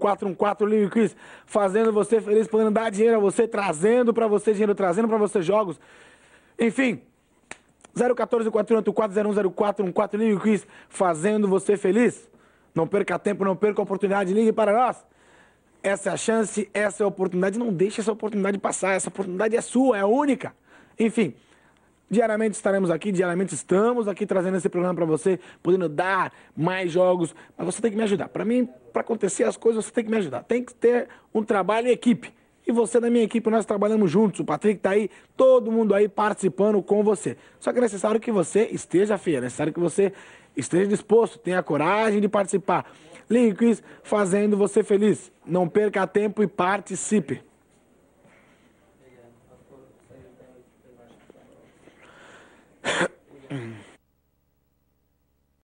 414 Livre Quiz, fazendo você feliz, podendo dar dinheiro a você, trazendo para você dinheiro, trazendo para você jogos. Enfim, 014 4184 010414 Livre Quiz, fazendo você feliz. Não perca tempo, não perca a oportunidade, ligue para nós. Essa é a chance, essa é a oportunidade, não deixe essa oportunidade passar, essa oportunidade é sua, é única. Enfim, Diariamente estaremos aqui, diariamente estamos aqui trazendo esse programa para você, podendo dar mais jogos. Mas você tem que me ajudar. Para mim, para acontecer as coisas, você tem que me ajudar. Tem que ter um trabalho em equipe. E você na minha equipe, nós trabalhamos juntos. O Patrick está aí, todo mundo aí participando com você. Só que é necessário que você esteja fiel, é necessário que você esteja disposto, tenha coragem de participar. Ligue fazendo você feliz. Não perca tempo e participe.